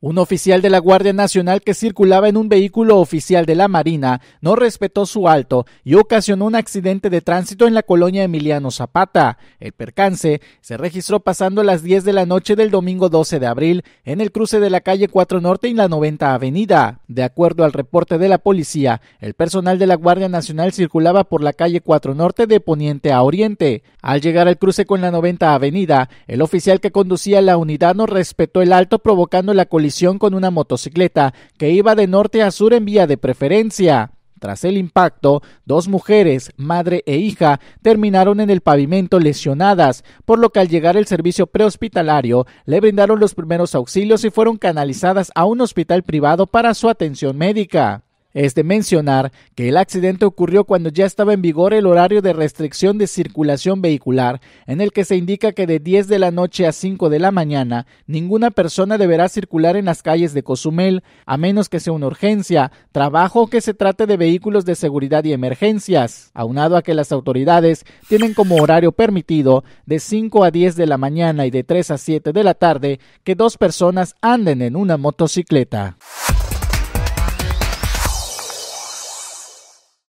Un oficial de la Guardia Nacional que circulaba en un vehículo oficial de la Marina no respetó su alto y ocasionó un accidente de tránsito en la colonia Emiliano Zapata. El percance se registró pasando las 10 de la noche del domingo 12 de abril en el cruce de la calle 4 Norte y la 90 Avenida. De acuerdo al reporte de la policía, el personal de la Guardia Nacional circulaba por la calle 4 Norte de poniente a oriente. Al llegar al cruce con la 90 Avenida, el oficial que conducía la unidad no respetó el alto provocando la colisión con una motocicleta que iba de norte a sur en vía de preferencia. Tras el impacto, dos mujeres, madre e hija, terminaron en el pavimento lesionadas, por lo que al llegar el servicio prehospitalario le brindaron los primeros auxilios y fueron canalizadas a un hospital privado para su atención médica. Es de mencionar que el accidente ocurrió cuando ya estaba en vigor el horario de restricción de circulación vehicular, en el que se indica que de 10 de la noche a 5 de la mañana ninguna persona deberá circular en las calles de Cozumel, a menos que sea una urgencia, trabajo o que se trate de vehículos de seguridad y emergencias, aunado a que las autoridades tienen como horario permitido de 5 a 10 de la mañana y de 3 a 7 de la tarde que dos personas anden en una motocicleta.